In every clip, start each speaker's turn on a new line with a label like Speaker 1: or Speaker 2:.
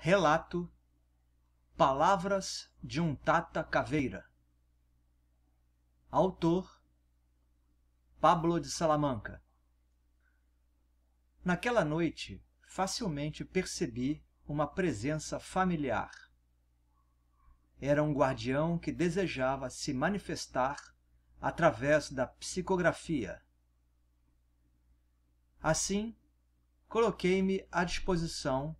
Speaker 1: Relato Palavras de um Tata Caveira Autor Pablo de Salamanca Naquela noite, facilmente percebi uma presença familiar. Era um guardião que desejava se manifestar através da psicografia. Assim, coloquei-me à disposição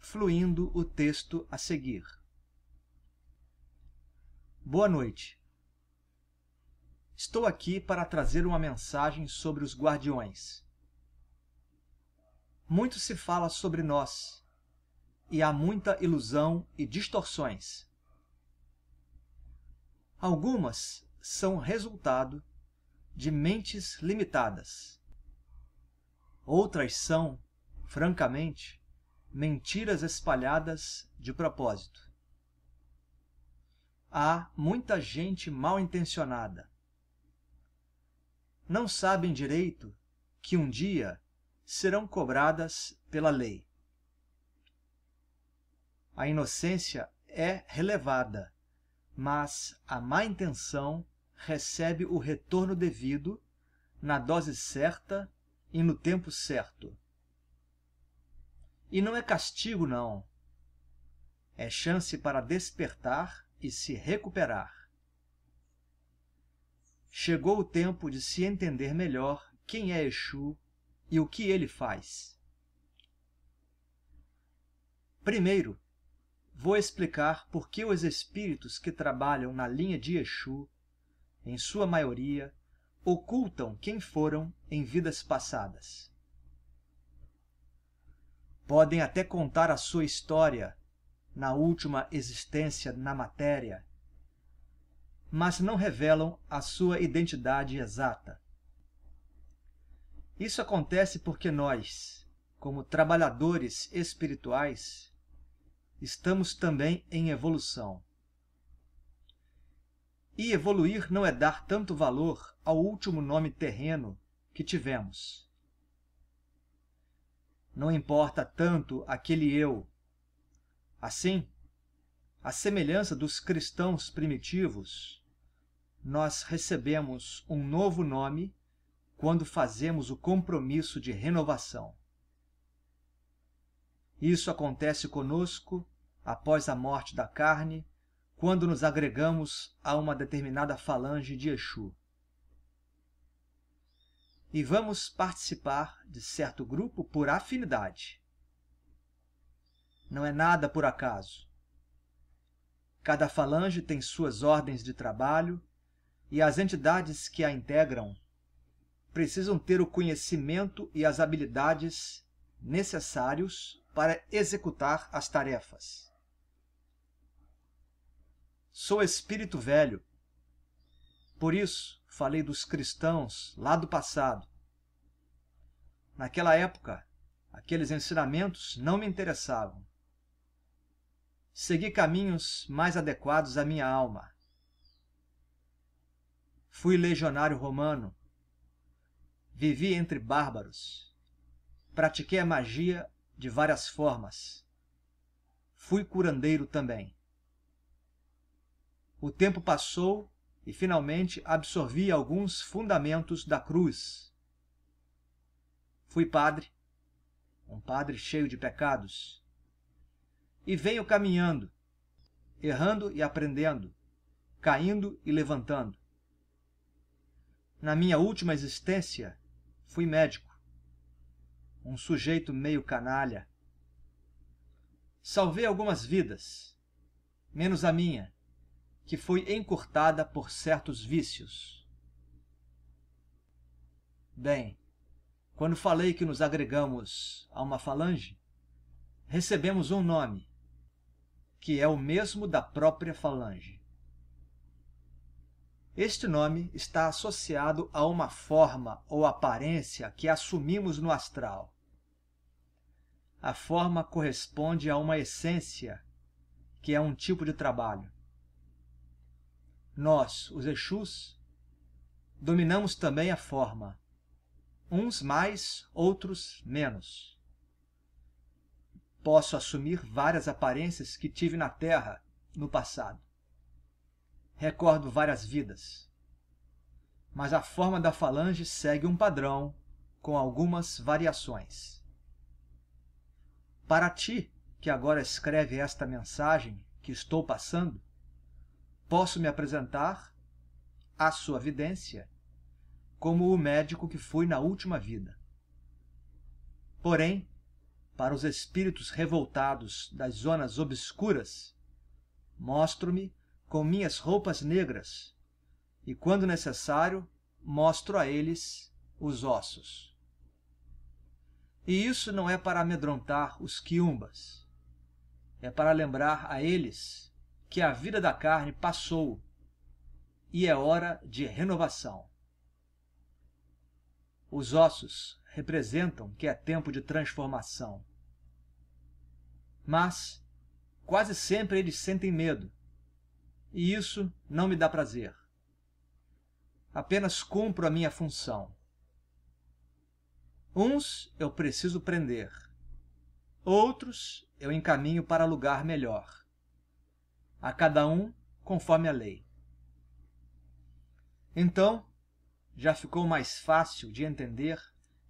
Speaker 1: fluindo o texto a seguir. Boa noite. Estou aqui para trazer uma mensagem sobre os guardiões. Muito se fala sobre nós, e há muita ilusão e distorções. Algumas são resultado de mentes limitadas. Outras são, francamente, mentiras espalhadas de propósito. Há muita gente mal intencionada. Não sabem direito que um dia serão cobradas pela lei. A inocência é relevada, mas a má intenção recebe o retorno devido, na dose certa e no tempo certo. E não é castigo, não. É chance para despertar e se recuperar. Chegou o tempo de se entender melhor quem é Exu e o que ele faz. Primeiro, vou explicar por que os espíritos que trabalham na linha de Exu, em sua maioria, ocultam quem foram em vidas passadas. Podem até contar a sua história na última existência na matéria, mas não revelam a sua identidade exata. Isso acontece porque nós, como trabalhadores espirituais, estamos também em evolução. E evoluir não é dar tanto valor ao último nome terreno que tivemos não importa tanto aquele eu. Assim, à semelhança dos cristãos primitivos, nós recebemos um novo nome quando fazemos o compromisso de renovação. Isso acontece conosco após a morte da carne, quando nos agregamos a uma determinada falange de Exu e vamos participar de certo grupo por afinidade. Não é nada por acaso. Cada falange tem suas ordens de trabalho e as entidades que a integram precisam ter o conhecimento e as habilidades necessários para executar as tarefas. Sou espírito velho. Por isso, falei dos cristãos lá do passado. Naquela época, aqueles ensinamentos não me interessavam. Segui caminhos mais adequados à minha alma. Fui legionário romano. Vivi entre bárbaros. Pratiquei a magia de várias formas. Fui curandeiro também. O tempo passou e finalmente absorvi alguns fundamentos da cruz. Fui padre, um padre cheio de pecados, e venho caminhando, errando e aprendendo, caindo e levantando. Na minha última existência, fui médico, um sujeito meio canalha. Salvei algumas vidas, menos a minha que foi encurtada por certos vícios. Bem, quando falei que nos agregamos a uma falange, recebemos um nome, que é o mesmo da própria falange. Este nome está associado a uma forma ou aparência que assumimos no astral. A forma corresponde a uma essência, que é um tipo de trabalho nós, os Exus, dominamos também a forma, uns mais, outros menos. Posso assumir várias aparências que tive na Terra no passado. Recordo várias vidas. Mas a forma da falange segue um padrão, com algumas variações. Para ti, que agora escreve esta mensagem que estou passando, posso me apresentar à sua vidência como o médico que fui na última vida. Porém, para os espíritos revoltados das zonas obscuras, mostro-me com minhas roupas negras, e quando necessário, mostro a eles os ossos. E isso não é para amedrontar os quiumbas, é para lembrar a eles que a vida da carne passou e é hora de renovação. Os ossos representam que é tempo de transformação. Mas quase sempre eles sentem medo, e isso não me dá prazer. Apenas cumpro a minha função. Uns eu preciso prender, outros eu encaminho para lugar melhor a cada um conforme a lei. Então, já ficou mais fácil de entender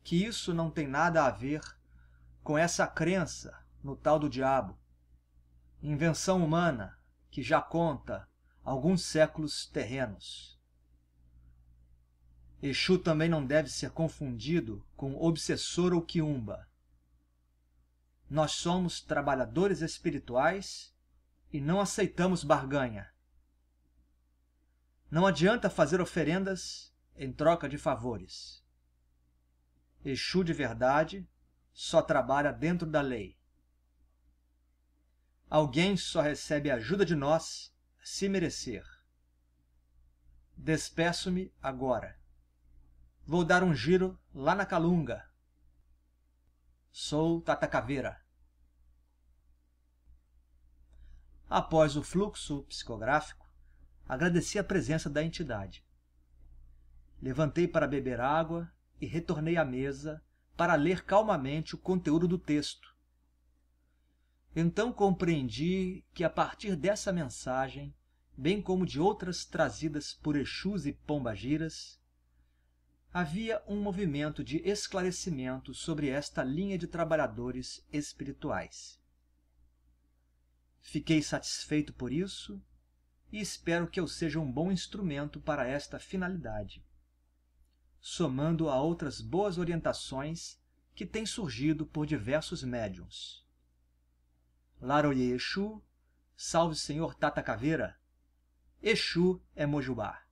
Speaker 1: que isso não tem nada a ver com essa crença no tal do diabo, invenção humana que já conta alguns séculos terrenos. Exu também não deve ser confundido com obsessor ou quiumba. Nós somos trabalhadores espirituais e não aceitamos barganha. Não adianta fazer oferendas em troca de favores. Exu de verdade só trabalha dentro da lei. Alguém só recebe ajuda de nós se merecer. Despeço-me agora. Vou dar um giro lá na Calunga. Sou Tata Caveira. após o fluxo psicográfico, agradeci a presença da entidade. Levantei para beber água e retornei à mesa para ler calmamente o conteúdo do texto. Então compreendi que, a partir dessa mensagem, bem como de outras trazidas por Exus e Pombagiras, havia um movimento de esclarecimento sobre esta linha de trabalhadores espirituais. Fiquei satisfeito por isso e espero que eu seja um bom instrumento para esta finalidade, somando a outras boas orientações que têm surgido por diversos médiums. Laroye Exu, salve Senhor Tata Caveira, Exu é Mojubá.